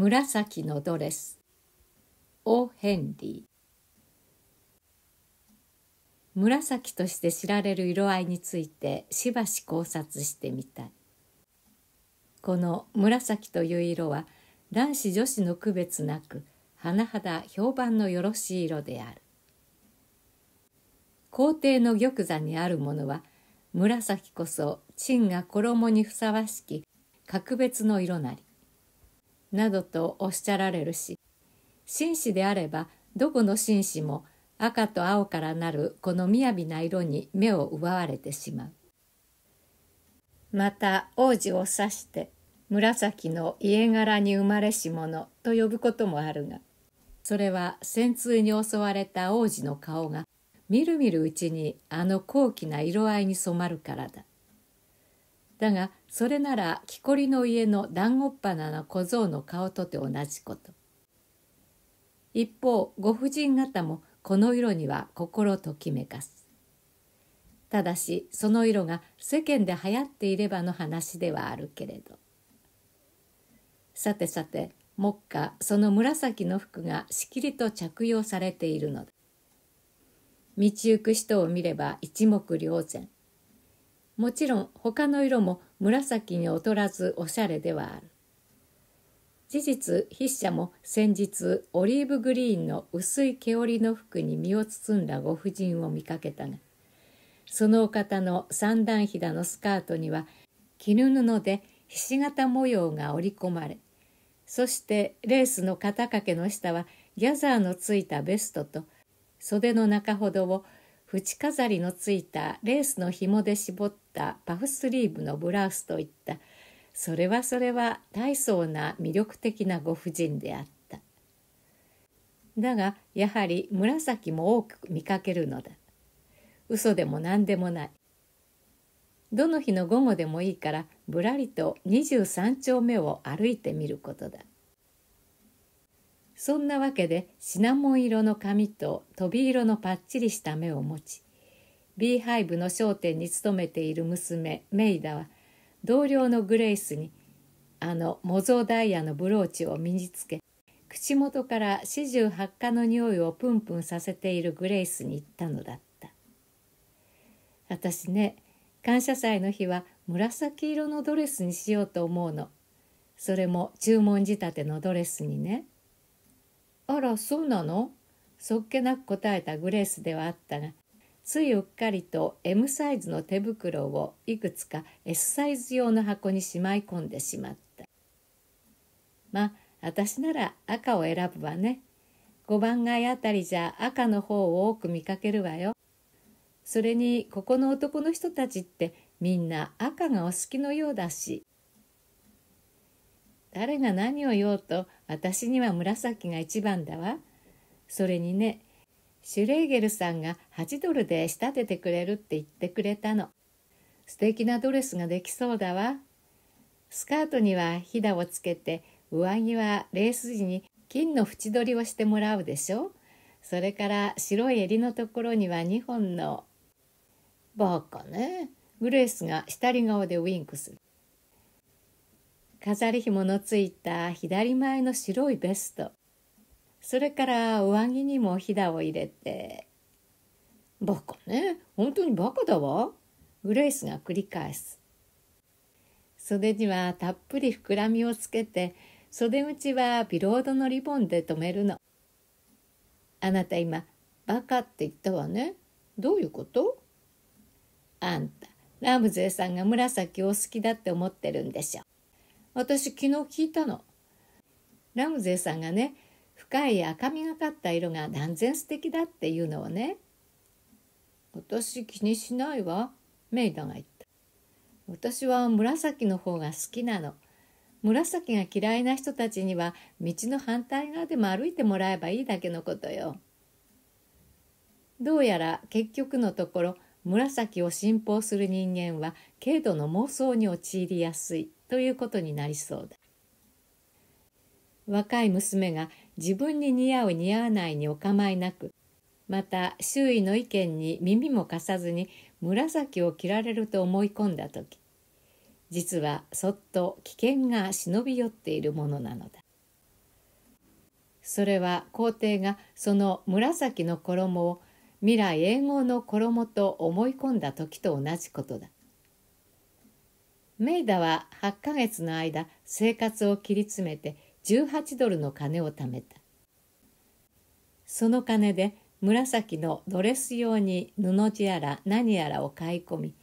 紫のドレスオ・ヘンリー紫として知られる色合いについてしばし考察してみたいこの紫という色は男子女子の区別なく甚だ評判のよろしい色である皇帝の玉座にあるものは紫こそ陳が衣にふさわしき格別の色なりなどとおっしゃられるし紳士であればどこの紳士も赤と青からなるこの雅な色に目を奪われてしまうまた王子を指して紫の家柄に生まれし者と呼ぶこともあるがそれは戦通に襲われた王子の顔がみるみるうちにあの高貴な色合いに染まるからだだがそれなら木こりの家の団子っ花の小僧の顔とて同じこと。一方ご婦人方もこの色には心ときめかす。ただしその色が世間で流行っていればの話ではあるけれど。さてさて目下その紫の服がしきりと着用されているのだ。道行く人を見れば一目瞭然。もちろん他の色も紫に劣らずおしゃれではある事実筆者も先日オリーブグリーンの薄い毛織の服に身を包んだご婦人を見かけたがそのお方の三段ひだのスカートには絹布でひし形模様が織り込まれそしてレースの肩掛けの下はギャザーのついたベストと袖の中ほどを縁飾りのついたレースの紐で絞ったパフスリーブのブラウスといったそれはそれは大層な魅力的なご婦人であっただがやはり紫も多く見かけるのだ嘘でも何でもないどの日の午後でもいいからぶらりと23丁目を歩いてみることだそんなわけでシナモン色の髪と飛び色のパッチリした目を持ちビーハイブの商店に勤めている娘メイダは同僚のグレイスにあの模造ダイヤのブローチを身につけ口元から四十八花の匂いをプンプンさせているグレイスに言ったのだった私ね感謝祭の日は紫色のドレスにしようと思うのそれも注文仕立てのドレスにねあらそうなのそっけなく答えたグレースではあったがついうっかりと M サイズの手袋をいくつか S サイズ用の箱にしまい込んでしまったまあ私なら赤を選ぶわね5番街あたりじゃ赤の方を多く見かけるわよそれにここの男の人たちってみんな赤がお好きのようだし誰が何を言おうと私には紫が一番だわそれにねシュレーゲルさんが8ドルで仕立ててくれるって言ってくれたの。素敵なドレスができそうだわ。スカートにはひだをつけて、上着はレース時に金の縁取りをしてもらうでしょ。それから白い襟のところには2本の。バカね。グレースが下り顔でウィンクする。飾り紐のついた左前の白いベスト。それから上着にもひだを入れてバカね本当にバカだわグレイスが繰り返す袖にはたっぷり膨らみをつけて袖口はビロードのリボンで留めるのあなた今バカって言ったわねどういうことあんたラムゼーさんが紫を好きだって思ってるんでしょ私昨日聞いたのラムゼーさんがね深い赤みがかった色が断然素敵だっていうのをね私気にしないわメイドが言った私は紫の方が好きなの紫が嫌いな人たちには道の反対側でも歩いてもらえばいいだけのことよどうやら結局のところ紫を信奉する人間は軽度の妄想に陥りやすいということになりそうだ若い娘が自分に似合う似合わないにお構いなくまた周囲の意見に耳も貸さずに紫を着られると思い込んだ時実はそっと危険が忍び寄っているものなのだそれは皇帝がその紫の衣を未来永劫の衣と思い込んだ時と同じことだメイダは8ヶ月の間生活を切り詰めて18ドルの金を貯めたその金で紫のドレス用に布地やら何やらを買い込み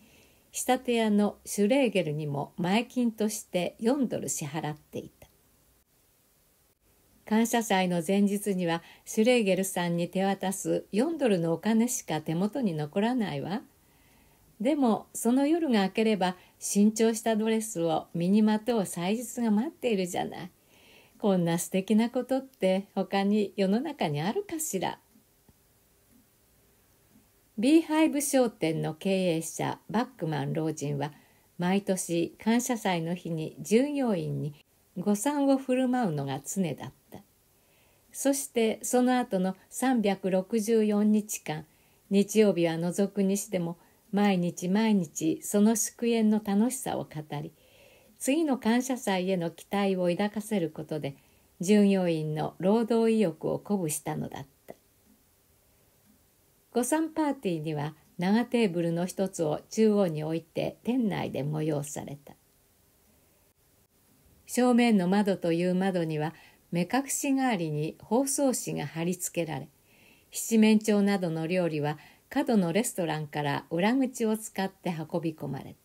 仕立て屋のシュレーゲルにも前金として4ドル支払っていた感謝祭の前日にはシュレーゲルさんに手渡す4ドルのお金しか手元に残らないわでもその夜が明ければ新調したドレスを身にまとう祭日が待っているじゃないこんな素敵なことって他に世の中にあるかしら。ビーハイブ商店の経営者バックマン老人は毎年感謝祭の日に従業員に誤算を振る舞うのが常だったそしてその後の364日間日曜日は除くにしても毎日毎日その祝宴の楽しさを語り次の感謝祭への期待を抱かせることで従業員の労働意欲を鼓舞したのだった誤算パーティーには長テーブルの一つを中央に置いて店内で催された正面の窓という窓には目隠し代わりに包装紙が貼り付けられ七面鳥などの料理は角のレストランから裏口を使って運び込まれた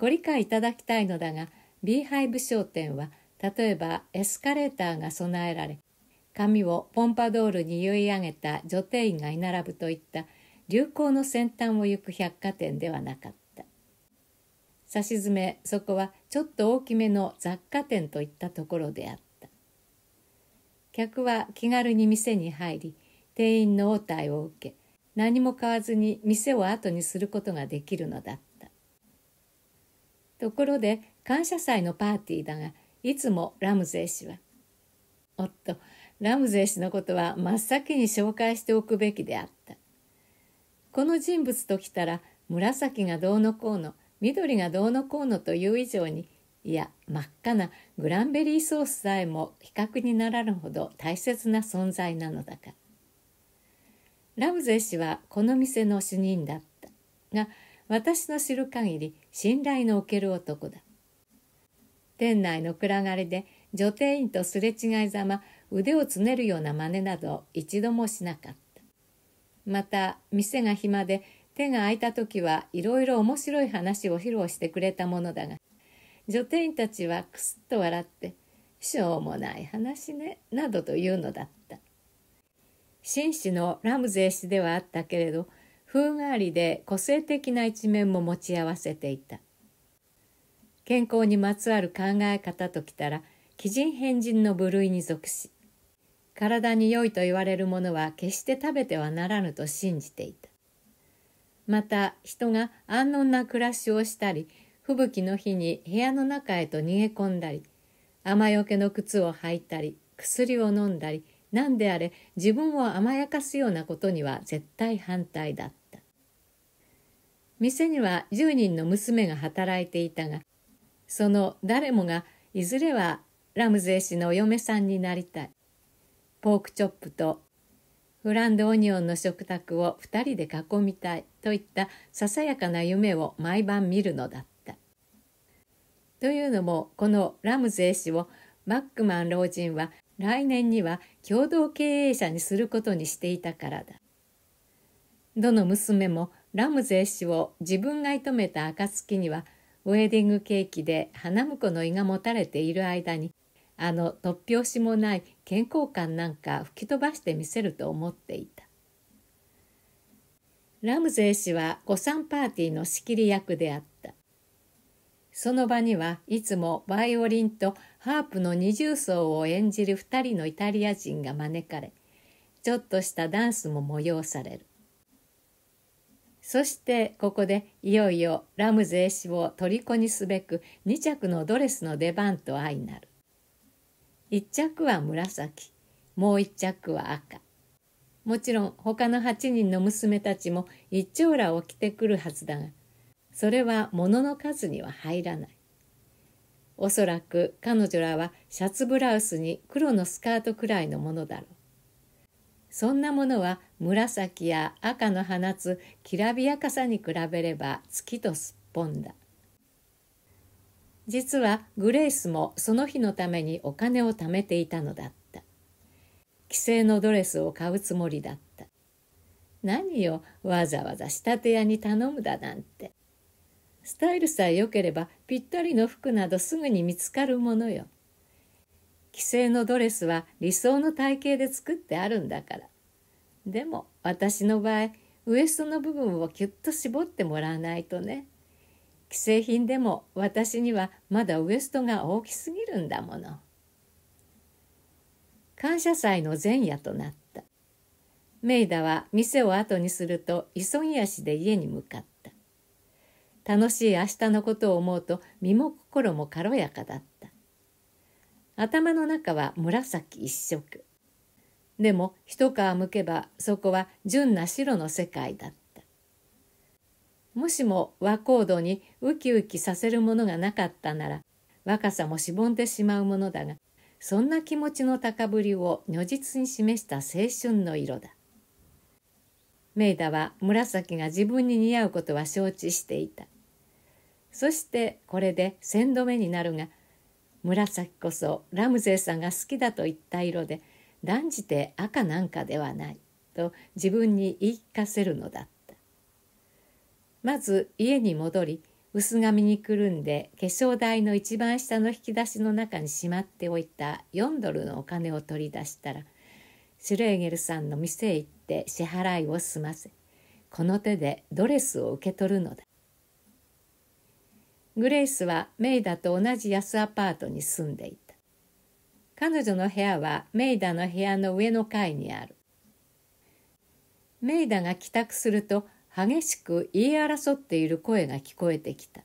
ご理解いただきたいのだがビーハイブ商店は例えばエスカレーターが備えられ髪をポンパドールに結い上げた女帝員が居並ぶといった流行の先端を行く百貨店ではなかった差し詰めそこはちょっと大きめの雑貨店といったところであった客は気軽に店に入り店員の応対を受け何も買わずに店を後にすることができるのだったところで感謝祭のパーティーだがいつもラムゼー氏は「おっとラムゼー氏のことは真っ先に紹介しておくべきであった」「この人物ときたら紫がどうのこうの緑がどうのこうのという以上にいや真っ赤なグランベリーソースさえも比較にならぬほど大切な存在なのだから」ラムゼー氏はこの店の主任だったが私の知る限り信頼のおける男だ。店内の暗がりで女帝員とすれ違いざま腕をつねるような真似など一度もしなかった。また店が暇で手が空いた時はいろいろ面白い話を披露してくれたものだが女帝員たちはくすっと笑って「しょうもない話ね」などというのだった。紳士のラムゼイ氏ではあったけれど風変わりで個性的な一面も持ち合わせていた健康にまつわる考え方ときたら奇人変人の部類に属し体に良いと言われるものは決して食べてはならぬと信じていたまた人が安穏な暮らしをしたり吹雪の日に部屋の中へと逃げ込んだり雨よけの靴を履いたり薬を飲んだり何であれ自分を甘やかすようなことには絶対反対だった店には10人の娘が働いていたがその誰もがいずれはラムゼー氏のお嫁さんになりたいポークチョップとフランドオニオンの食卓を2人で囲みたいといったささやかな夢を毎晩見るのだったというのもこのラムゼー氏をバックマン老人は来年には共同経営者にすることにしていたからだどの娘もラムゼー氏を自分が射止めた暁にはウェディングケーキで花婿の胃が持たれている間にあの突拍子もない健康感なんか吹き飛ばしてみせると思っていたラムゼー氏は誤算パーティーの仕切り役であったその場にはいつもバイオリンとハープの二重奏を演じる2人のイタリア人が招かれちょっとしたダンスも催されるそしてここでいよいよラムゼー氏を虜にすべく2着のドレスの出番と相なる。1着は紫、もう1着は赤。もちろん他の8人の娘たちも一丁羅を着てくるはずだが、それは物の数には入らない。おそらく彼女らはシャツブラウスに黒のスカートくらいのものだろう。そんなものは紫や赤の放つきらびやかさに比べれば月とすっぽんだ。実はグレイスもその日のためにお金を貯めていたのだった。既成のドレスを買うつもりだった。何よわざわざ仕立て屋に頼むだなんて。スタイルさえ良ければぴったりの服などすぐに見つかるものよ。既成のドレスは理想の体型で作ってあるんだからでも私の場合ウエストの部分をキュッと絞ってもらわないとね既製品でも私にはまだウエストが大きすぎるんだもの感謝祭の前夜となったメイダは店を後にすると急ぎ足で家に向かった楽しい明日のことを思うと身も心も軽やかだった頭の中は紫一色。でも一皮むけばそこは純な白の世界だった。もしも和光度にウキウキさせるものがなかったなら若さもしぼんでしまうものだがそんな気持ちの高ぶりを如実に示した青春の色だ。メイダは紫が自分に似合うことは承知していた。そしてこれで千度目になるが紫こそラムゼーさんが好きだと言った色で断じて赤なんかではないと自分に言い聞かせるのだったまず家に戻り薄紙にくるんで化粧台の一番下の引き出しの中にしまっておいた4ドルのお金を取り出したらシュレーゲルさんの店へ行って支払いを済ませこの手でドレスを受け取るのだグレイスはメイダと同じ安アパートに住んでいた。彼女の部屋はメイダの部屋の上の階にある。メイダが帰宅すると激しく言い争っている声が聞こえてきた。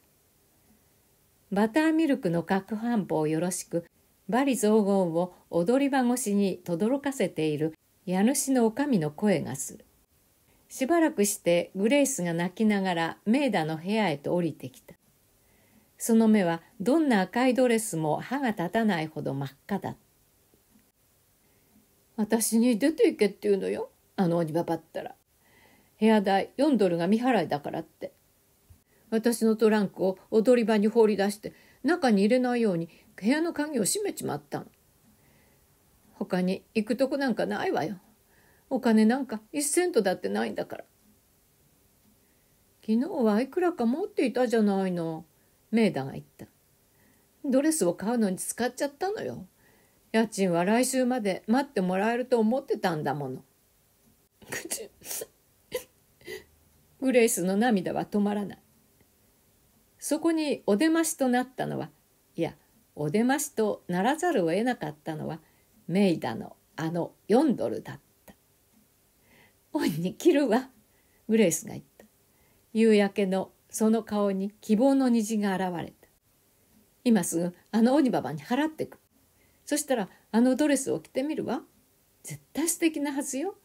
バターミルクの攪拌棒よろしく、バリ雑言を踊り場越しに轟かせている家主の女将の声がする。しばらくしてグレイスが泣きながらメイダの部屋へと降りてきた。その目はどんな赤いドレスも歯が立たないほど真っ赤だ私に出て行けって言うのよあの鬼ババったら部屋代4ドルが未払いだからって私のトランクを踊り場に放り出して中に入れないように部屋の鍵を閉めちまったの他に行くとこなんかないわよお金なんか1セントだってないんだから昨日はいくらか持っていたじゃないのメーダが言った。ドレスを買うのに使っちゃったのよ。家賃は来週まで待ってもらえると思ってたんだもの。グレイスの涙は止まらない。そこにお出ましとなったのは、いや、お出ましとならざるを得なかったのは、メイダのあの4ドルだった。おいに着るわ、グレイスが言った。夕焼けのその顔に希望の虹が現れた。今すぐあのオニババに払ってく。そしたらあのドレスを着てみるわ。絶対素敵なはずよ。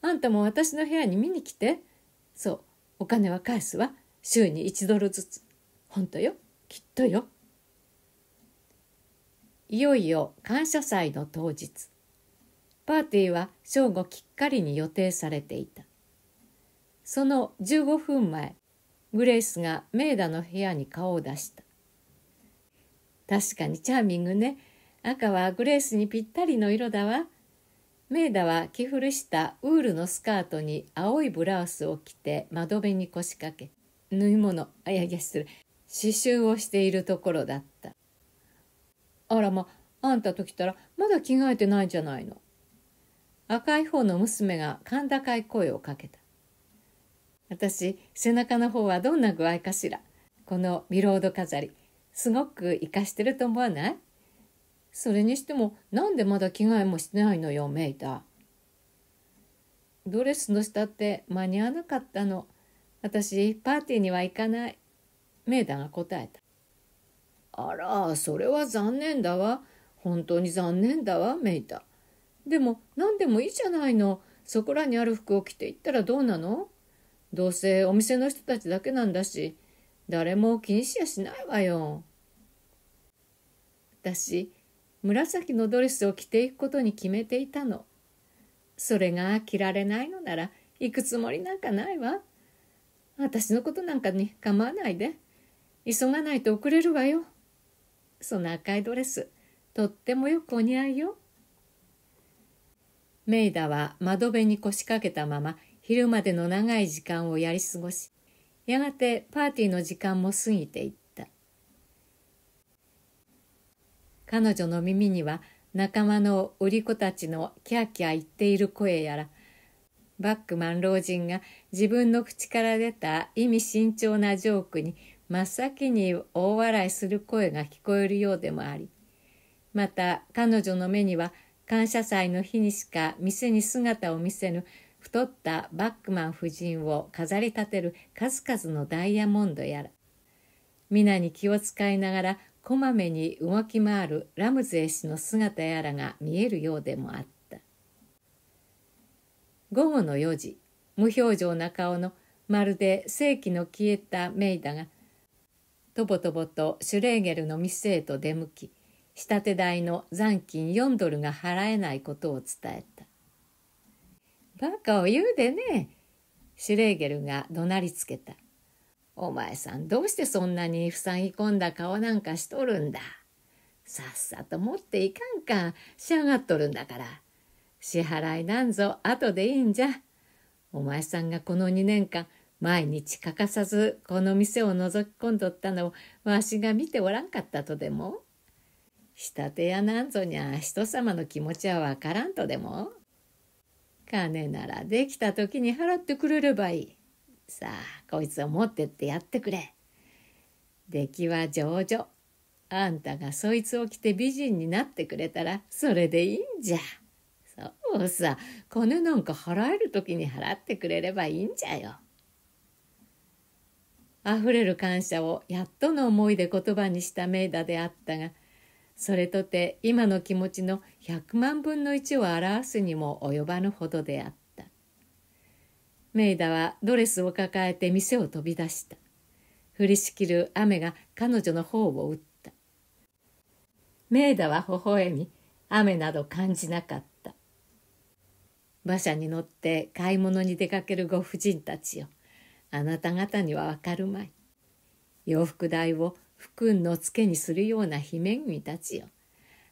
あんたも私の部屋に見に来て。そう、お金は返すわ。週に1ドルずつ。ほんとよ。きっとよ。いよいよ感謝祭の当日。パーティーは正午きっかりに予定されていた。その15分前、グレイスがメイダの部屋に顔を出した。確かにチャーミングね。赤はグレースにぴったりの色だわ。メイダは着古したウールのスカートに青いブラウスを着て窓辺に腰掛け、縫い物、あやいする、刺繍をしているところだった。あらま、あんたと来たらまだ着替えてないんじゃないの。赤い方の娘が甲高い声をかけた。私背中の方はどんな具合かしらこのビロード飾りすごく活かしてると思わないそれにしてもなんでまだ着替えもしてないのよメイタドレスの下って間に合わなかったの私パーティーには行かないメイダが答えたあらそれは残念だわ本当に残念だわメイタでも何でもいいじゃないのそこらにある服を着て行ったらどうなのどうせお店の人たちだけなんだし、誰も気にしやしないわよ。私、紫のドレスを着ていくことに決めていたの。それが着られないのなら行くつもりなんかないわ。私のことなんかに構わないで。急がないと遅れるわよ。その赤いドレス、とってもよくお似合いよ。メイダは窓辺に腰掛けたまま昼までの長い時間をやり過ごし、やがてパーティーの時間も過ぎていった。彼女の耳には仲間の売り子たちのキャーキャー言っている声やら、バックマン老人が自分の口から出た意味慎重なジョークに真っ先に大笑いする声が聞こえるようでもあり、また彼女の目には感謝祭の日にしか店に姿を見せぬ太ったバックマン夫人を飾り立てる数々のダイヤモンドやら皆に気を使いながらこまめに動き回るラムゼイ氏の姿やらが見えるようでもあった午後の4時無表情な顔のまるで世紀の消えたメイダがとぼとぼとシュレーゲルの店へと出向き仕立て代の残金4ドルが払えないことを伝えたバカを言うでね。シュレーゲルが怒鳴りつけた。お前さんどうしてそんなに塞ぎ込んだ顔なんかしとるんだ。さっさと持っていかんか、し上がっとるんだから。支払いなんぞ後でいいんじゃ。お前さんがこの2年間、毎日欠かさずこの店を覗き込んどったのをわしが見ておらんかったとでも仕立て屋なんぞにゃ人様の気持ちはわからんとでも金ならできた時に払ってくれればいい。さあ、こいつを持ってってやってくれ。出来は上々。あんたがそいつを着て美人になってくれたら、それでいいんじゃ。そうさ、金なんか払える時に払ってくれればいいんじゃよ。あふれる感謝をやっとの思いで言葉にしたメイダであったが、それとて今の気持ちの100万分の1を表すにも及ばぬほどであった。メイダはドレスを抱えて店を飛び出した。降りしきる雨が彼女の方を打った。メイダは微笑み、雨など感じなかった。馬車に乗って買い物に出かけるご婦人たちよ。あなた方にはわかるまい。洋服代を福のつけにするような姫君たちよ。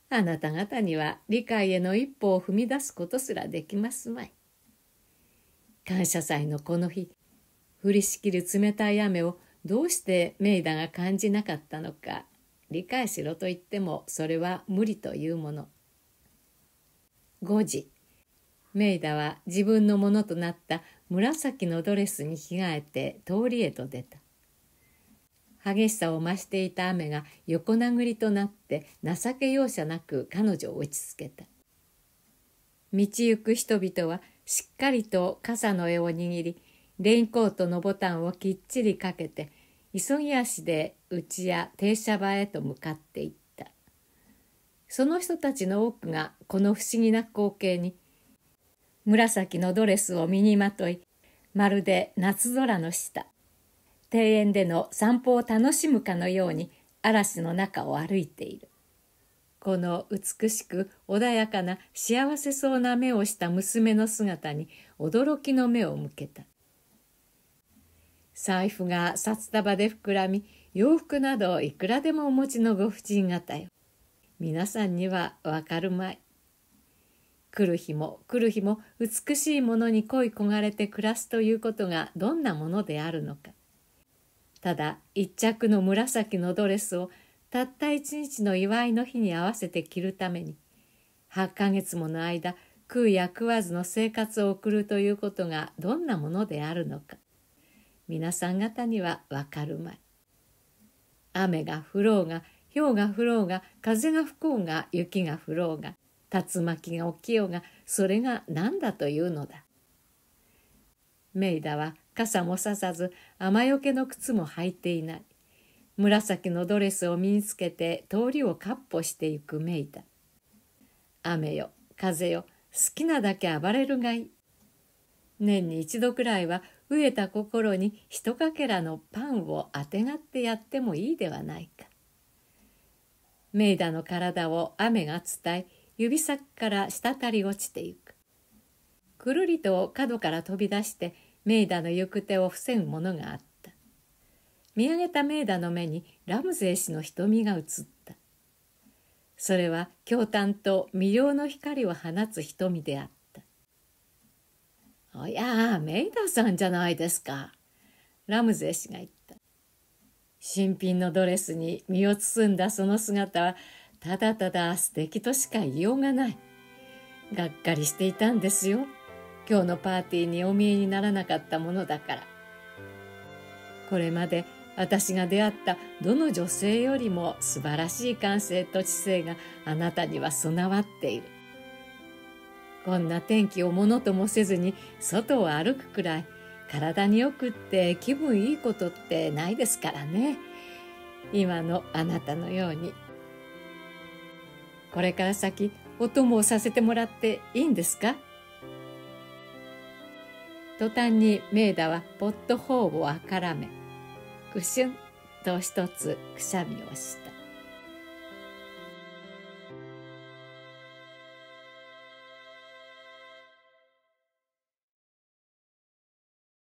あなた方には理解への一歩を踏み出すことすらできますまい。感謝祭のこの日、降りしきる冷たい雨をどうしてメイダが感じなかったのか、理解しろと言ってもそれは無理というもの。5時、メイダは自分のものとなった紫のドレスに着替えて通りへと出た。激しさを増していた雨が横殴りとなって情け容赦なく彼女を打ちつけた道行く人々はしっかりと傘の柄を握りレインコートのボタンをきっちりかけて急ぎ足で家や停車場へと向かっていったその人たちの多くがこの不思議な光景に紫のドレスを身にまといまるで夏空の下庭園での散歩を楽しむかのように嵐の中を歩いているこの美しく穏やかな幸せそうな目をした娘の姿に驚きの目を向けた財布が札束で膨らみ洋服などいくらでもお持ちのご婦人方よ皆さんにはわかるまい来る日も来る日も美しいものに恋焦がれて暮らすということがどんなものであるのかただ一着の紫のドレスをたった一日の祝いの日に合わせて着るために8ヶ月もの間食うや食わずの生活を送るということがどんなものであるのか皆さん方にはわかるまい。雨が降ろうが氷が降ろうが風が吹こうが雪が降ろうが竜巻が起きようがそれが何だというのだ。メイダは傘もささず雨よけの靴も履いていない紫のドレスを身につけて通りをかっ歩していくメイタ雨よ風よ好きなだけ暴れるがいい年に一度くらいは飢えた心に一かけらのパンをあてがってやってもいいではないかメイダの体を雨が伝え指先から滴り落ちていくくるりと角から飛び出してメイダの行く手を防ぐものがあった見上げたメイダの目にラムゼイ氏の瞳が映ったそれは驚嘆と魅了の光を放つ瞳であった「おやメイダさんじゃないですか」ラムゼイ氏が言った新品のドレスに身を包んだその姿はただただ素敵としか言いようがないがっかりしていたんですよ今日のパーティーにお見えにならなかったものだからこれまで私が出会ったどの女性よりも素晴らしい感性と知性があなたには備わっているこんな天気をものともせずに外を歩くくらい体によくって気分いいことってないですからね今のあなたのようにこれから先お供をさせてもらっていいんですか途端にメーダはポットホーをあからめ、ぐしゅんと一つくしゃみをした。